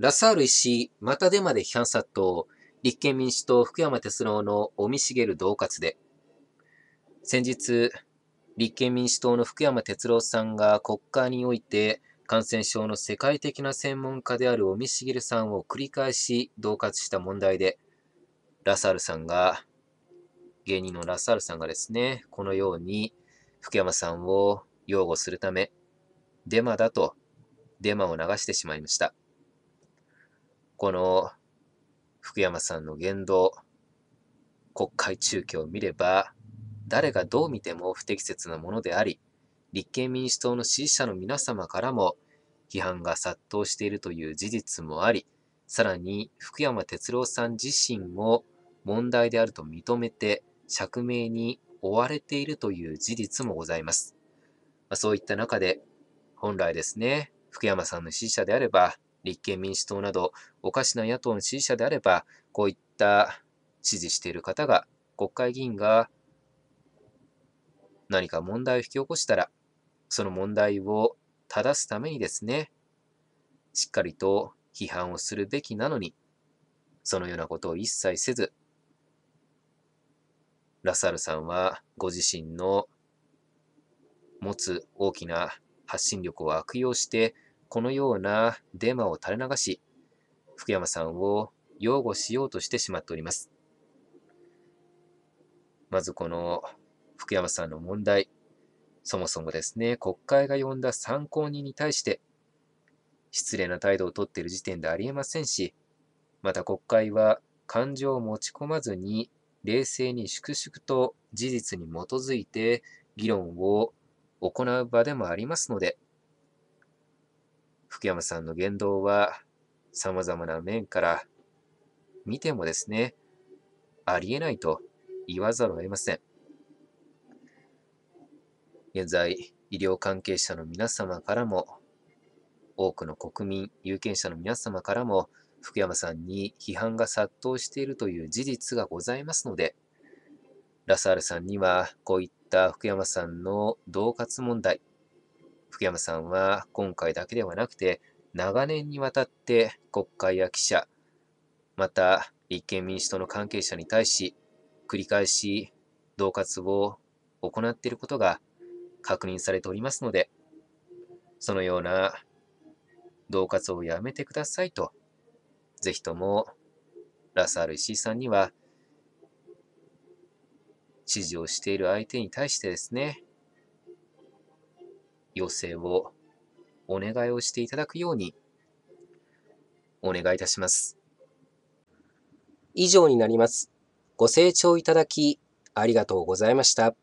ラサール石またデマで批判殺到、立憲民主党福山哲郎の尾身茂恫喝で。先日、立憲民主党の福山哲郎さんが国会において、感染症の世界的な専門家である尾身茂さんを繰り返し恫喝した問題で、ラサールさんが、芸人のラサールさんがですね、このように福山さんを擁護するため、デマだとデマを流してしまいました。この福山さんの言動、国会中継を見れば、誰がどう見ても不適切なものであり、立憲民主党の支持者の皆様からも批判が殺到しているという事実もあり、さらに福山哲郎さん自身も問題であると認めて釈明に追われているという事実もございます。まそういった中で、本来ですね、福山さんの支持者であれば、立憲民主党などおかしな野党の支持者であれば、こういった支持している方が、国会議員が何か問題を引き起こしたら、その問題を正すためにですね、しっかりと批判をするべきなのに、そのようなことを一切せず、ラサールさんはご自身の持つ大きな発信力を悪用してこのようなデマを垂れ流し、福山さんを擁護しようとしてしまっております。まずこの福山さんの問題、そもそもですね、国会が呼んだ参考人に対して、失礼な態度をとっている時点でありえませんし、また国会は感情を持ち込まずに、冷静に粛々と事実に基づいて議論を行う場でもありますので、福山さんの言動は、様々な面から見てもですね、ありえないと言わざるを得ません。現在、医療関係者の皆様からも、多くの国民、有権者の皆様からも、福山さんに批判が殺到しているという事実がございますので、ラサールさんには、こういった福山さんの恫喝問題、福山さんは今回だけではなくて、長年にわたって国会や記者、また立憲民主党の関係者に対し、繰り返し恫喝を行っていることが確認されておりますので、そのような恫喝をやめてくださいと、ぜひともラサール石井さんには、指示をしている相手に対してですね、要請をお願いをしていただくようにお願いいたします。以上になります。ご清聴いただきありがとうございました。